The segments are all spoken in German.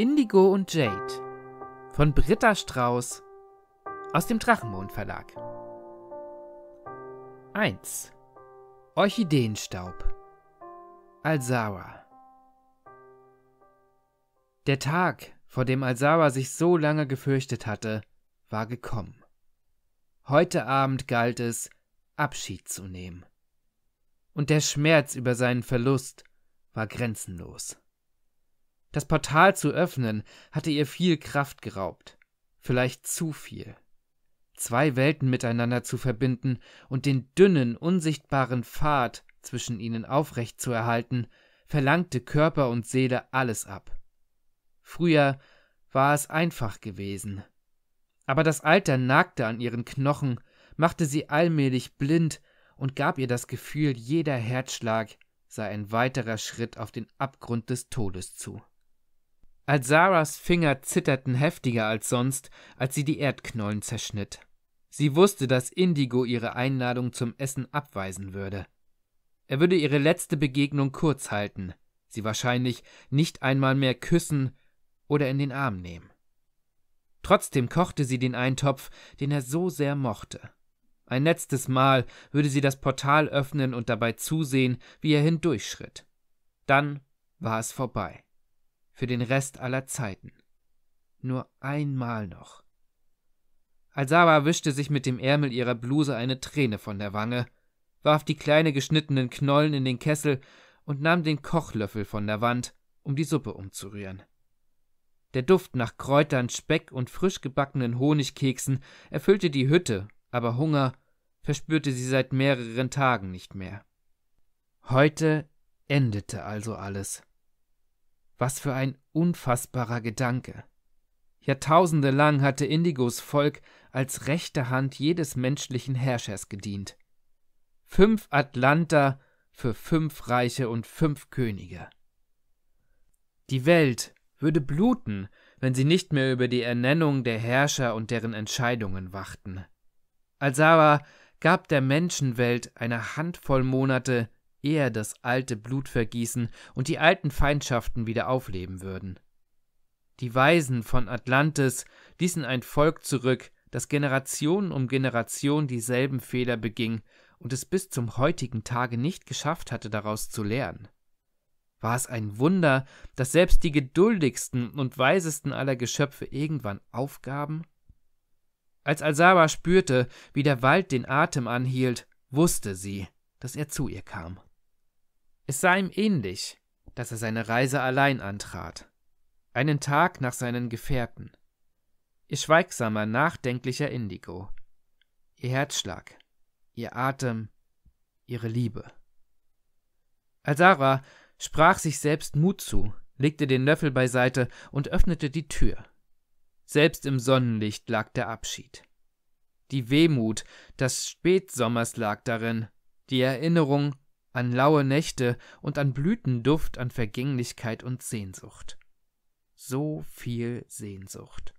Indigo und Jade von Britta Strauß aus dem Drachenmond Verlag. 1. Orchideenstaub Alzara Der Tag, vor dem Alzara sich so lange gefürchtet hatte, war gekommen. Heute Abend galt es, Abschied zu nehmen. Und der Schmerz über seinen Verlust war grenzenlos. Das Portal zu öffnen hatte ihr viel Kraft geraubt, vielleicht zu viel. Zwei Welten miteinander zu verbinden und den dünnen, unsichtbaren Pfad zwischen ihnen aufrecht zu erhalten, verlangte Körper und Seele alles ab. Früher war es einfach gewesen. Aber das Alter nagte an ihren Knochen, machte sie allmählich blind und gab ihr das Gefühl, jeder Herzschlag sei ein weiterer Schritt auf den Abgrund des Todes zu als Sarahs Finger zitterten heftiger als sonst, als sie die Erdknollen zerschnitt. Sie wusste, dass Indigo ihre Einladung zum Essen abweisen würde. Er würde ihre letzte Begegnung kurz halten, sie wahrscheinlich nicht einmal mehr küssen oder in den Arm nehmen. Trotzdem kochte sie den Eintopf, den er so sehr mochte. Ein letztes Mal würde sie das Portal öffnen und dabei zusehen, wie er hindurchschritt. Dann war es vorbei für den Rest aller Zeiten. Nur einmal noch. Alsaba wischte sich mit dem Ärmel ihrer Bluse eine Träne von der Wange, warf die kleine geschnittenen Knollen in den Kessel und nahm den Kochlöffel von der Wand, um die Suppe umzurühren. Der Duft nach Kräutern, Speck und frisch gebackenen Honigkeksen erfüllte die Hütte, aber Hunger verspürte sie seit mehreren Tagen nicht mehr. Heute endete also alles. Was für ein unfassbarer Gedanke. Jahrtausende lang hatte Indigos Volk als rechte Hand jedes menschlichen Herrschers gedient. Fünf Atlanter für fünf Reiche und fünf Könige. Die Welt würde bluten, wenn sie nicht mehr über die Ernennung der Herrscher und deren Entscheidungen wachten. Als aber gab der Menschenwelt eine Handvoll Monate, eher das alte Blut vergießen und die alten Feindschaften wieder aufleben würden. Die Weisen von Atlantis ließen ein Volk zurück, das Generation um Generation dieselben Fehler beging und es bis zum heutigen Tage nicht geschafft hatte, daraus zu lernen. War es ein Wunder, dass selbst die geduldigsten und weisesten aller Geschöpfe irgendwann aufgaben? Als Alsaba spürte, wie der Wald den Atem anhielt, wusste sie, dass er zu ihr kam. Es sah ihm ähnlich, dass er seine Reise allein antrat, einen Tag nach seinen Gefährten. Ihr schweigsamer, nachdenklicher Indigo, ihr Herzschlag, ihr Atem, ihre Liebe. Azara sprach sich selbst Mut zu, legte den Löffel beiseite und öffnete die Tür. Selbst im Sonnenlicht lag der Abschied. Die Wehmut des Spätsommers lag darin, die Erinnerung an laue Nächte und an Blütenduft, an Vergänglichkeit und Sehnsucht. So viel Sehnsucht.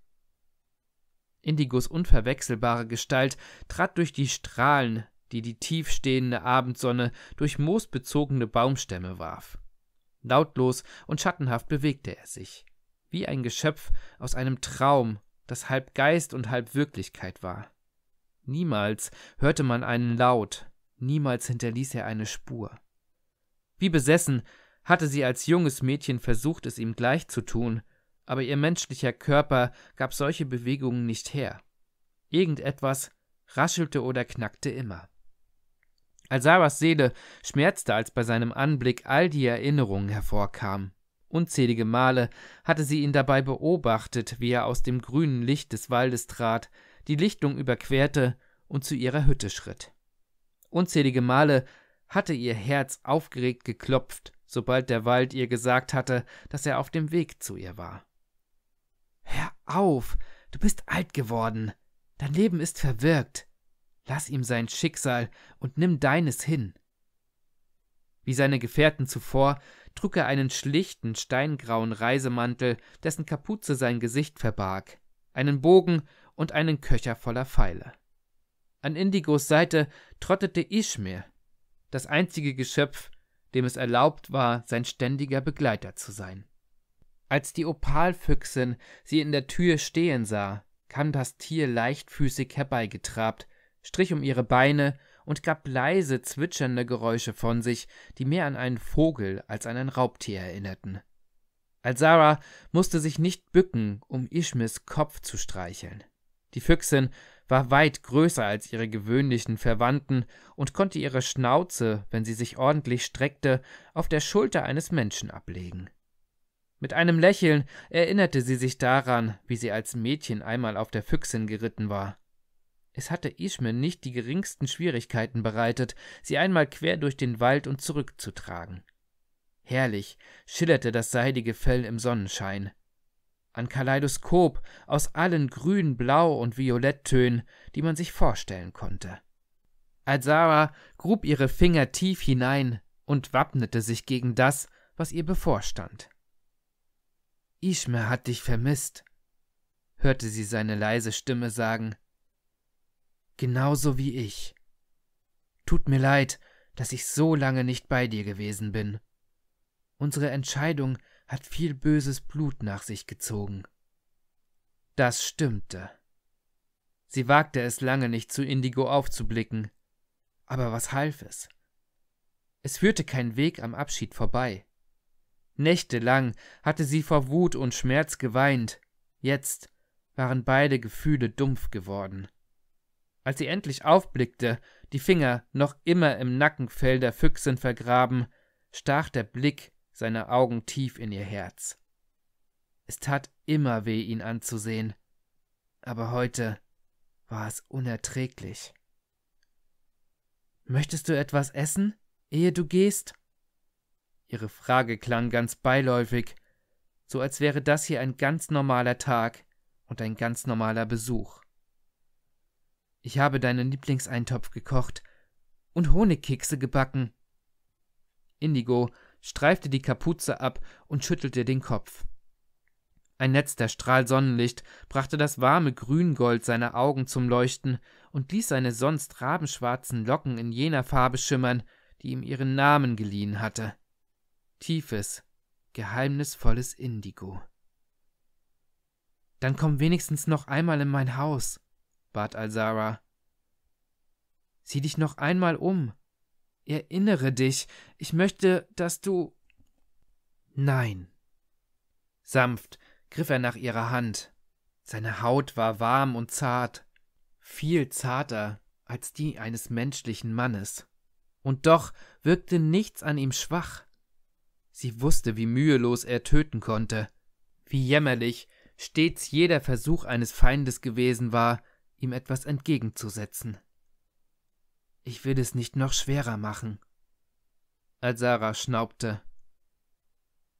Indigos unverwechselbare Gestalt trat durch die Strahlen, die die tiefstehende Abendsonne durch moosbezogene Baumstämme warf. Lautlos und schattenhaft bewegte er sich, wie ein Geschöpf aus einem Traum, das halb Geist und halb Wirklichkeit war. Niemals hörte man einen Laut, niemals hinterließ er eine Spur. Wie besessen hatte sie als junges Mädchen versucht, es ihm gleich zu tun, aber ihr menschlicher Körper gab solche Bewegungen nicht her. Irgendetwas raschelte oder knackte immer. Alsaras Seele schmerzte, als bei seinem Anblick all die Erinnerungen hervorkamen. Unzählige Male hatte sie ihn dabei beobachtet, wie er aus dem grünen Licht des Waldes trat, die Lichtung überquerte und zu ihrer Hütte schritt. Unzählige Male hatte ihr Herz aufgeregt geklopft, sobald der Wald ihr gesagt hatte, dass er auf dem Weg zu ihr war. Hör auf, du bist alt geworden, dein Leben ist verwirkt. Lass ihm sein Schicksal und nimm deines hin. Wie seine Gefährten zuvor trug er einen schlichten, steingrauen Reisemantel, dessen Kapuze sein Gesicht verbarg, einen Bogen und einen Köcher voller Pfeile. An Indigos Seite trottete Ishmael, das einzige Geschöpf, dem es erlaubt war, sein ständiger Begleiter zu sein. Als die Opalfüchsin sie in der Tür stehen sah, kam das Tier leichtfüßig herbeigetrabt, strich um ihre Beine und gab leise zwitschernde Geräusche von sich, die mehr an einen Vogel als an ein Raubtier erinnerten. Alzara musste sich nicht bücken, um Ishmis Kopf zu streicheln. Die Füchsin war weit größer als ihre gewöhnlichen Verwandten und konnte ihre Schnauze, wenn sie sich ordentlich streckte, auf der Schulter eines Menschen ablegen. Mit einem Lächeln erinnerte sie sich daran, wie sie als Mädchen einmal auf der Füchsin geritten war. Es hatte Ishme nicht die geringsten Schwierigkeiten bereitet, sie einmal quer durch den Wald und zurückzutragen. Herrlich schillerte das seidige Fell im Sonnenschein ein Kaleidoskop aus allen Grün, Blau und Violetttönen, die man sich vorstellen konnte. Alzara grub ihre Finger tief hinein und wappnete sich gegen das, was ihr bevorstand. Ishmer hat dich vermisst, hörte sie seine leise Stimme sagen. Genauso wie ich. Tut mir leid, dass ich so lange nicht bei dir gewesen bin. Unsere Entscheidung hat viel böses Blut nach sich gezogen. Das stimmte. Sie wagte es lange nicht zu Indigo aufzublicken, aber was half es? Es führte kein Weg am Abschied vorbei. Nächtelang hatte sie vor Wut und Schmerz geweint, jetzt waren beide Gefühle dumpf geworden. Als sie endlich aufblickte, die Finger noch immer im Nackenfell der Füchsin vergraben, stach der Blick seine Augen tief in ihr Herz. Es tat immer weh, ihn anzusehen, aber heute war es unerträglich. Möchtest du etwas essen, ehe du gehst? Ihre Frage klang ganz beiläufig, so als wäre das hier ein ganz normaler Tag und ein ganz normaler Besuch. Ich habe deinen Lieblingseintopf gekocht und Honigkekse gebacken. Indigo streifte die Kapuze ab und schüttelte den Kopf. Ein letzter Strahl Sonnenlicht brachte das warme Grüngold seiner Augen zum Leuchten und ließ seine sonst rabenschwarzen Locken in jener Farbe schimmern, die ihm ihren Namen geliehen hatte. Tiefes, geheimnisvolles Indigo. Dann komm wenigstens noch einmal in mein Haus, bat Alsara. Sieh dich noch einmal um, Erinnere dich, ich möchte, dass du. Nein. Sanft griff er nach ihrer Hand. Seine Haut war warm und zart, viel zarter als die eines menschlichen Mannes. Und doch wirkte nichts an ihm schwach. Sie wusste, wie mühelos er töten konnte, wie jämmerlich stets jeder Versuch eines Feindes gewesen war, ihm etwas entgegenzusetzen. Ich will es nicht noch schwerer machen. Azara schnaubte.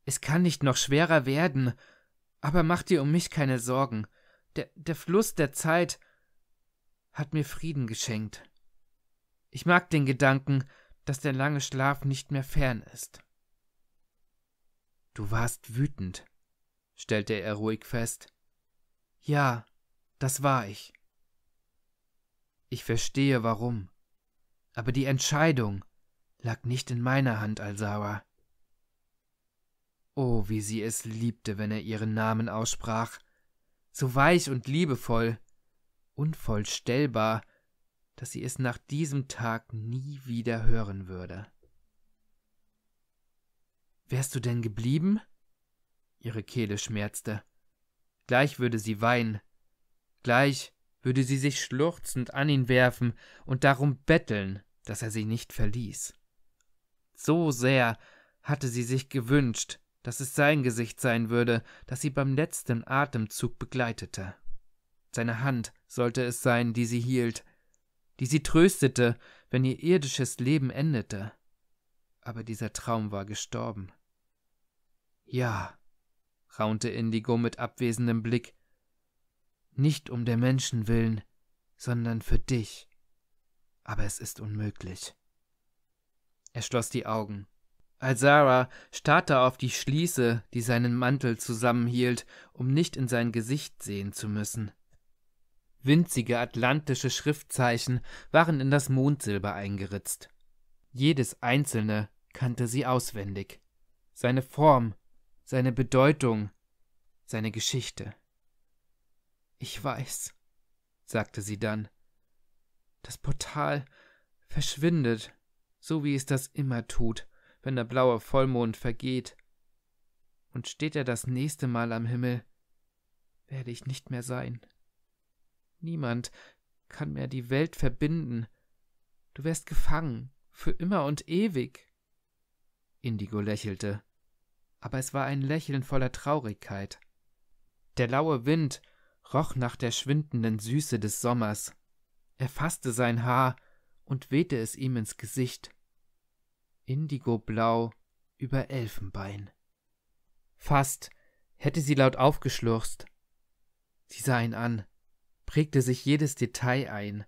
Es kann nicht noch schwerer werden, aber mach dir um mich keine Sorgen. Der, der Fluss der Zeit hat mir Frieden geschenkt. Ich mag den Gedanken, dass der lange Schlaf nicht mehr fern ist. Du warst wütend, stellte er ruhig fest. Ja, das war ich. Ich verstehe warum aber die Entscheidung lag nicht in meiner Hand, Alsawa. Oh, wie sie es liebte, wenn er ihren Namen aussprach. So weich und liebevoll, unvollstellbar, dass sie es nach diesem Tag nie wieder hören würde. Wärst du denn geblieben? Ihre Kehle schmerzte. Gleich würde sie weinen. Gleich würde sie sich schluchzend an ihn werfen und darum betteln, dass er sie nicht verließ. So sehr hatte sie sich gewünscht, dass es sein Gesicht sein würde, das sie beim letzten Atemzug begleitete. Seine Hand sollte es sein, die sie hielt, die sie tröstete, wenn ihr irdisches Leben endete. Aber dieser Traum war gestorben. Ja, raunte Indigo mit abwesendem Blick, nicht um der Menschen willen, sondern für dich. Aber es ist unmöglich. Er schloss die Augen. Alzara starrte auf die Schließe, die seinen Mantel zusammenhielt, um nicht in sein Gesicht sehen zu müssen. Winzige atlantische Schriftzeichen waren in das Mondsilber eingeritzt. Jedes einzelne kannte sie auswendig. Seine Form, seine Bedeutung, seine Geschichte. Ich weiß, sagte sie dann. Das Portal verschwindet, so wie es das immer tut, wenn der blaue Vollmond vergeht. Und steht er das nächste Mal am Himmel, werde ich nicht mehr sein. Niemand kann mehr die Welt verbinden. Du wärst gefangen, für immer und ewig. Indigo lächelte, aber es war ein Lächeln voller Traurigkeit. Der laue Wind roch nach der schwindenden Süße des Sommers. Er faßte sein Haar und wehte es ihm ins Gesicht. Indigoblau über Elfenbein. Fast hätte sie laut aufgeschlurst. Sie sah ihn an, prägte sich jedes Detail ein,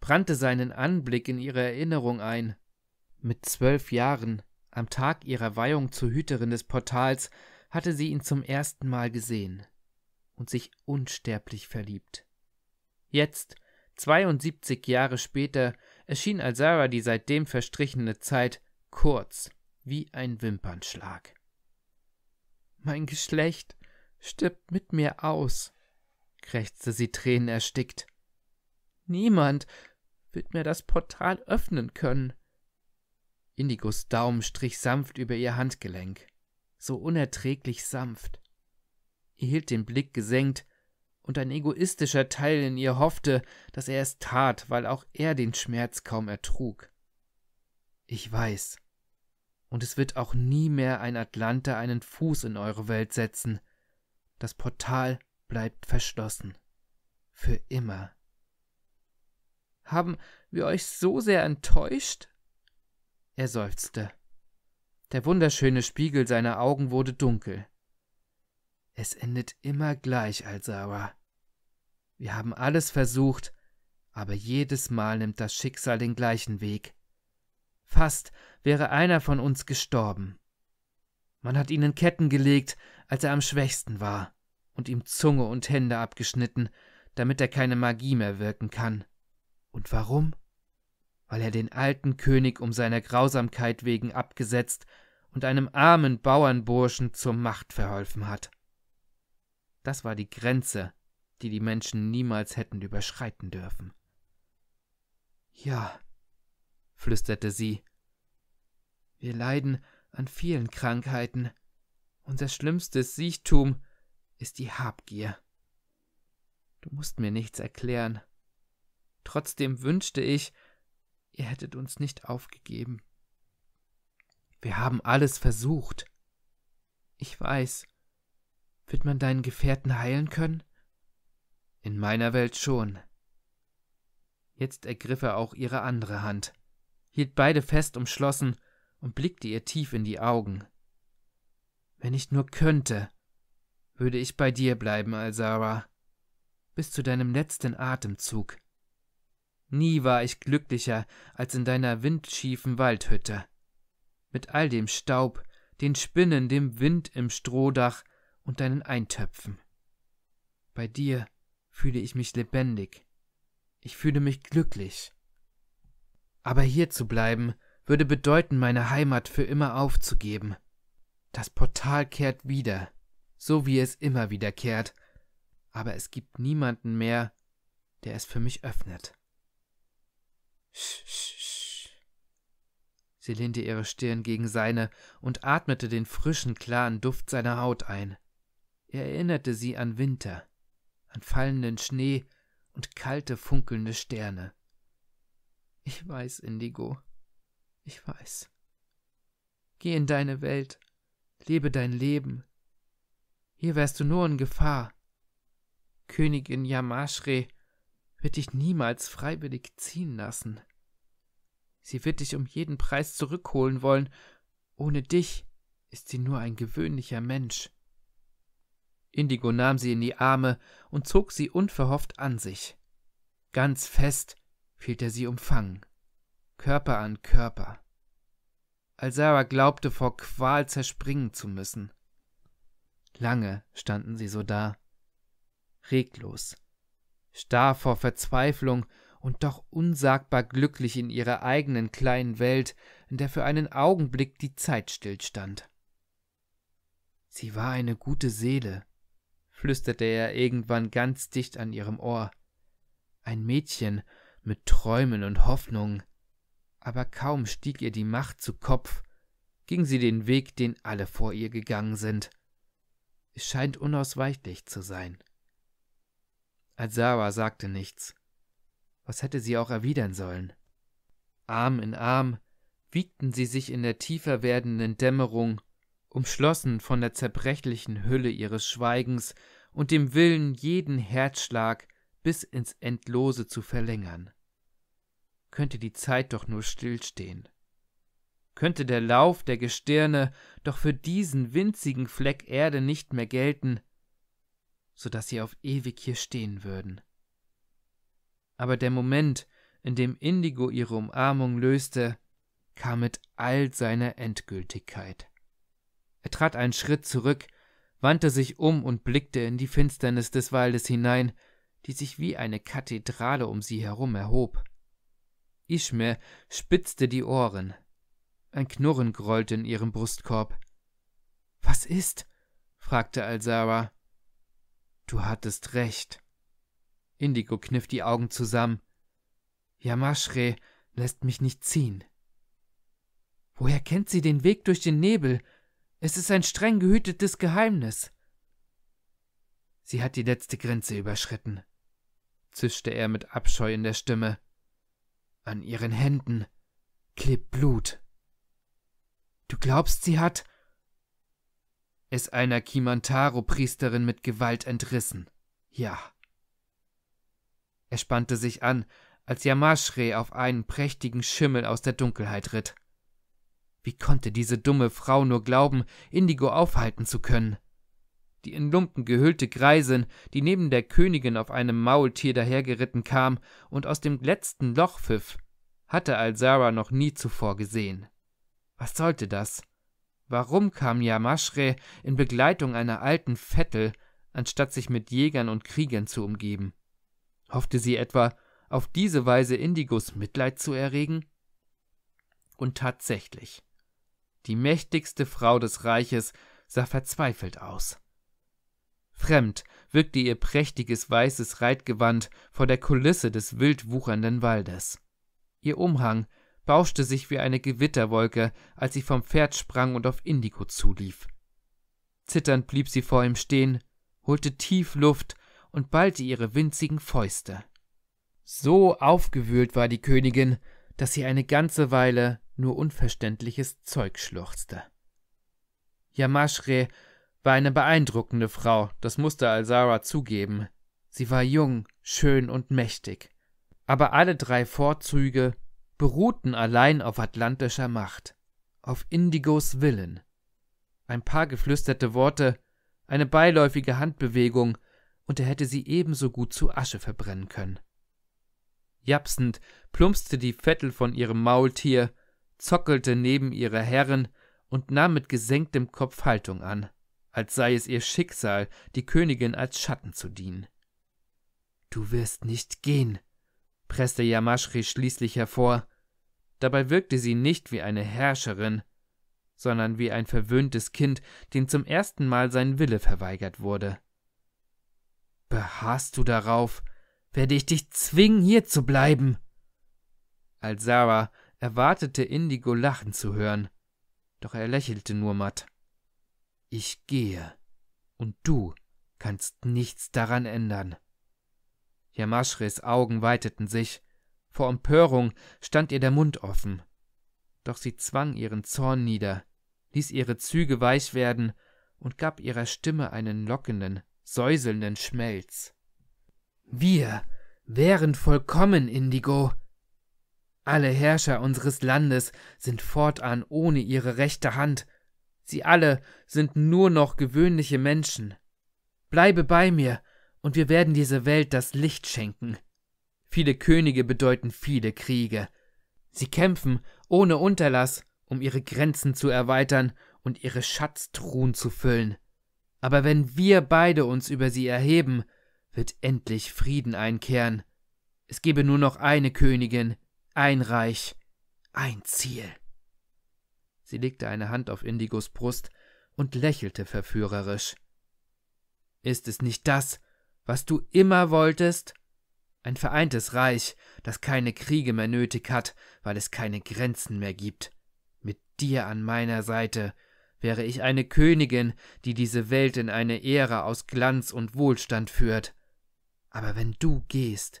brannte seinen Anblick in ihre Erinnerung ein. Mit zwölf Jahren, am Tag ihrer Weihung zur Hüterin des Portals, hatte sie ihn zum ersten Mal gesehen und sich unsterblich verliebt. Jetzt, 72 Jahre später, erschien Alzara die seitdem verstrichene Zeit kurz, wie ein Wimpernschlag. Mein Geschlecht stirbt mit mir aus, krächzte sie tränenerstickt. Niemand wird mir das Portal öffnen können. Indigos Daumen strich sanft über ihr Handgelenk, so unerträglich sanft hielt den Blick gesenkt, und ein egoistischer Teil in ihr hoffte, dass er es tat, weil auch er den Schmerz kaum ertrug. Ich weiß. Und es wird auch nie mehr ein Atlante einen Fuß in eure Welt setzen. Das Portal bleibt verschlossen. Für immer. Haben wir euch so sehr enttäuscht? Er seufzte. Der wunderschöne Spiegel seiner Augen wurde dunkel. Es endet immer gleich, Alsara. Wir haben alles versucht, aber jedes Mal nimmt das Schicksal den gleichen Weg. Fast wäre einer von uns gestorben. Man hat ihn in Ketten gelegt, als er am schwächsten war, und ihm Zunge und Hände abgeschnitten, damit er keine Magie mehr wirken kann. Und warum? Weil er den alten König um seiner Grausamkeit wegen abgesetzt und einem armen Bauernburschen zur Macht verholfen hat. Das war die Grenze, die die Menschen niemals hätten überschreiten dürfen. Ja, flüsterte sie. Wir leiden an vielen Krankheiten. Unser schlimmstes Siechtum ist die Habgier. Du musst mir nichts erklären. Trotzdem wünschte ich, ihr hättet uns nicht aufgegeben. Wir haben alles versucht. Ich weiß, wird man deinen Gefährten heilen können? In meiner Welt schon. Jetzt ergriff er auch ihre andere Hand, hielt beide fest umschlossen und blickte ihr tief in die Augen. Wenn ich nur könnte, würde ich bei dir bleiben, Alzara, bis zu deinem letzten Atemzug. Nie war ich glücklicher als in deiner windschiefen Waldhütte. Mit all dem Staub, den Spinnen, dem Wind im Strohdach und deinen Eintöpfen. Bei dir fühle ich mich lebendig. Ich fühle mich glücklich. Aber hier zu bleiben würde bedeuten, meine Heimat für immer aufzugeben. Das Portal kehrt wieder, so wie es immer wieder kehrt, aber es gibt niemanden mehr, der es für mich öffnet. Sch, sch, sch. Sie lehnte ihre Stirn gegen seine und atmete den frischen, klaren Duft seiner Haut ein. Er erinnerte sie an Winter, an fallenden Schnee und kalte, funkelnde Sterne. Ich weiß, Indigo, ich weiß. Geh in deine Welt, lebe dein Leben. Hier wärst du nur in Gefahr. Königin Yamashre wird dich niemals freiwillig ziehen lassen. Sie wird dich um jeden Preis zurückholen wollen. Ohne dich ist sie nur ein gewöhnlicher Mensch. Indigo nahm sie in die Arme und zog sie unverhofft an sich. Ganz fest hielt er sie umfangen, Körper an Körper. Alsara glaubte vor Qual zerspringen zu müssen. Lange standen sie so da, reglos, starr vor Verzweiflung und doch unsagbar glücklich in ihrer eigenen kleinen Welt, in der für einen Augenblick die Zeit stillstand. Sie war eine gute Seele, flüsterte er irgendwann ganz dicht an ihrem Ohr. Ein Mädchen mit Träumen und Hoffnungen. Aber kaum stieg ihr die Macht zu Kopf, ging sie den Weg, den alle vor ihr gegangen sind. Es scheint unausweichlich zu sein. Azawa sagte nichts. Was hätte sie auch erwidern sollen? Arm in Arm wiegten sie sich in der tiefer werdenden Dämmerung Umschlossen von der zerbrechlichen Hülle ihres Schweigens und dem Willen, jeden Herzschlag bis ins Endlose zu verlängern. Könnte die Zeit doch nur stillstehen. Könnte der Lauf der Gestirne doch für diesen winzigen Fleck Erde nicht mehr gelten, so dass sie auf ewig hier stehen würden. Aber der Moment, in dem Indigo ihre Umarmung löste, kam mit all seiner Endgültigkeit. Er trat einen Schritt zurück, wandte sich um und blickte in die Finsternis des Waldes hinein, die sich wie eine Kathedrale um sie herum erhob. Ishme spitzte die Ohren. Ein Knurren grollte in ihrem Brustkorb. Was ist? fragte Alsara. Du hattest recht. Indigo kniff die Augen zusammen. Yamashre lässt mich nicht ziehen. Woher kennt sie den Weg durch den Nebel? Es ist ein streng gehütetes Geheimnis. Sie hat die letzte Grenze überschritten, zischte er mit Abscheu in der Stimme. An ihren Händen klebt Blut. Du glaubst, sie hat es einer Kimantaro-Priesterin mit Gewalt entrissen. Ja. Er spannte sich an, als Yamashre auf einen prächtigen Schimmel aus der Dunkelheit ritt. Wie konnte diese dumme Frau nur glauben, Indigo aufhalten zu können? Die in Lumpen gehüllte Greisin, die neben der Königin auf einem Maultier dahergeritten kam und aus dem letzten Loch pfiff, hatte Alzara noch nie zuvor gesehen. Was sollte das? Warum kam Yamashre in Begleitung einer alten Vettel, anstatt sich mit Jägern und Kriegern zu umgeben? Hoffte sie etwa, auf diese Weise Indigos Mitleid zu erregen? Und tatsächlich, die mächtigste Frau des Reiches, sah verzweifelt aus. Fremd wirkte ihr prächtiges weißes Reitgewand vor der Kulisse des wild wuchernden Waldes. Ihr Umhang bauschte sich wie eine Gewitterwolke, als sie vom Pferd sprang und auf Indigo zulief. Zitternd blieb sie vor ihm stehen, holte tief Luft und ballte ihre winzigen Fäuste. So aufgewühlt war die Königin, dass sie eine ganze Weile nur unverständliches Zeug schluchzte. Yamashre war eine beeindruckende Frau, das musste Alsara zugeben. Sie war jung, schön und mächtig. Aber alle drei Vorzüge beruhten allein auf atlantischer Macht, auf Indigos Willen. Ein paar geflüsterte Worte, eine beiläufige Handbewegung, und er hätte sie ebenso gut zu Asche verbrennen können. Japsend plumpste die Vettel von ihrem Maultier zockelte neben ihrer Herren und nahm mit gesenktem Kopf Haltung an, als sei es ihr Schicksal, die Königin als Schatten zu dienen. Du wirst nicht gehen, presste Yamashri schließlich hervor. Dabei wirkte sie nicht wie eine Herrscherin, sondern wie ein verwöhntes Kind, dem zum ersten Mal sein Wille verweigert wurde. Beharrst du darauf, werde ich dich zwingen, hier zu bleiben. Als Sarah erwartete Indigo lachen zu hören, doch er lächelte nur matt. Ich gehe, und du kannst nichts daran ändern. Yamashres Augen weiteten sich, vor Empörung stand ihr der Mund offen. Doch sie zwang ihren Zorn nieder, ließ ihre Züge weich werden und gab ihrer Stimme einen lockenden, säuselnden Schmelz. Wir wären vollkommen, Indigo, alle Herrscher unseres Landes sind fortan ohne ihre rechte Hand. Sie alle sind nur noch gewöhnliche Menschen. Bleibe bei mir, und wir werden dieser Welt das Licht schenken. Viele Könige bedeuten viele Kriege. Sie kämpfen ohne Unterlass, um ihre Grenzen zu erweitern und ihre Schatztruhen zu füllen. Aber wenn wir beide uns über sie erheben, wird endlich Frieden einkehren. Es gebe nur noch eine Königin, ein Reich, ein Ziel. Sie legte eine Hand auf Indigos Brust und lächelte verführerisch. Ist es nicht das, was du immer wolltest? Ein vereintes Reich, das keine Kriege mehr nötig hat, weil es keine Grenzen mehr gibt. Mit dir an meiner Seite wäre ich eine Königin, die diese Welt in eine Ära aus Glanz und Wohlstand führt. Aber wenn du gehst,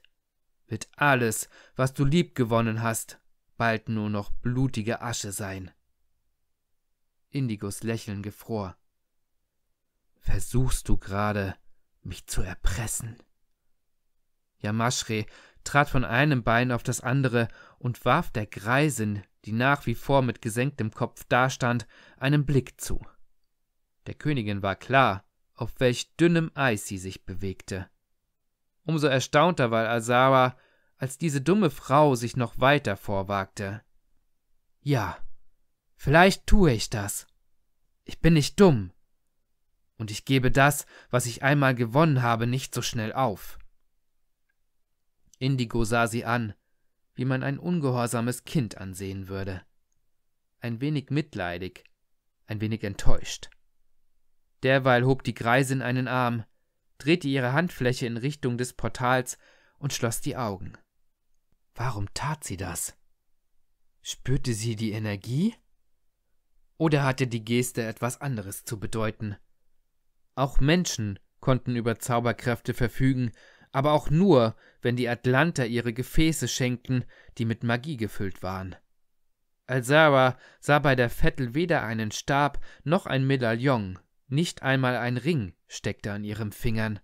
wird alles, was du liebgewonnen hast, bald nur noch blutige Asche sein. Indigos Lächeln gefror. Versuchst du gerade, mich zu erpressen? Yamashre trat von einem Bein auf das andere und warf der Greisin, die nach wie vor mit gesenktem Kopf dastand, einen Blick zu. Der Königin war klar, auf welch dünnem Eis sie sich bewegte. Umso erstaunter war Asawa, als diese dumme Frau sich noch weiter vorwagte. Ja, vielleicht tue ich das. Ich bin nicht dumm. Und ich gebe das, was ich einmal gewonnen habe, nicht so schnell auf. Indigo sah sie an, wie man ein ungehorsames Kind ansehen würde. Ein wenig mitleidig, ein wenig enttäuscht. Derweil hob die Greisin einen Arm, drehte ihre Handfläche in Richtung des Portals und schloss die Augen. Warum tat sie das? Spürte sie die Energie? Oder hatte die Geste etwas anderes zu bedeuten? Auch Menschen konnten über Zauberkräfte verfügen, aber auch nur, wenn die Atlanter ihre Gefäße schenkten, die mit Magie gefüllt waren. Alzara sah bei der Vettel weder einen Stab noch ein Medaillon, nicht einmal ein Ring steckte an ihren Fingern.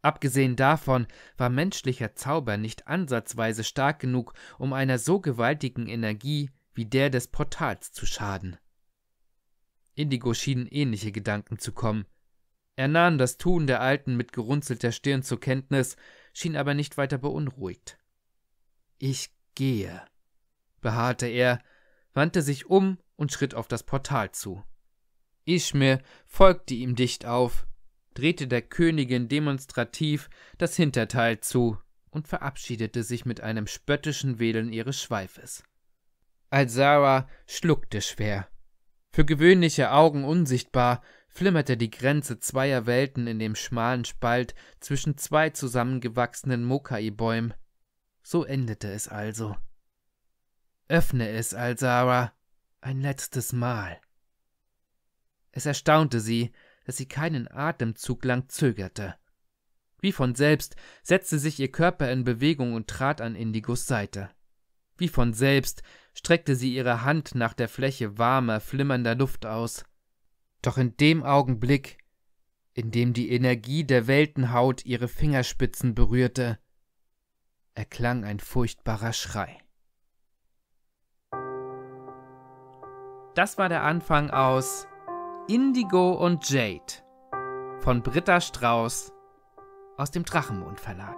Abgesehen davon war menschlicher Zauber nicht ansatzweise stark genug, um einer so gewaltigen Energie wie der des Portals zu schaden. Indigo schienen ähnliche Gedanken zu kommen. Er nahm das Tun der Alten mit gerunzelter Stirn zur Kenntnis, schien aber nicht weiter beunruhigt. Ich gehe, beharrte er, wandte sich um und schritt auf das Portal zu. Ishmir folgte ihm dicht auf, drehte der Königin demonstrativ das Hinterteil zu und verabschiedete sich mit einem spöttischen Wedeln ihres Schweifes. Alzara schluckte schwer. Für gewöhnliche Augen unsichtbar flimmerte die Grenze zweier Welten in dem schmalen Spalt zwischen zwei zusammengewachsenen Mokai-Bäumen. So endete es also. Öffne es, Alzara, ein letztes Mal. Es erstaunte sie, dass sie keinen Atemzug lang zögerte. Wie von selbst setzte sich ihr Körper in Bewegung und trat an Indigos Seite. Wie von selbst streckte sie ihre Hand nach der Fläche warmer, flimmernder Luft aus. Doch in dem Augenblick, in dem die Energie der Weltenhaut ihre Fingerspitzen berührte, erklang ein furchtbarer Schrei. Das war der Anfang aus Indigo und Jade von Britta Strauß aus dem Drachenmond Verlag.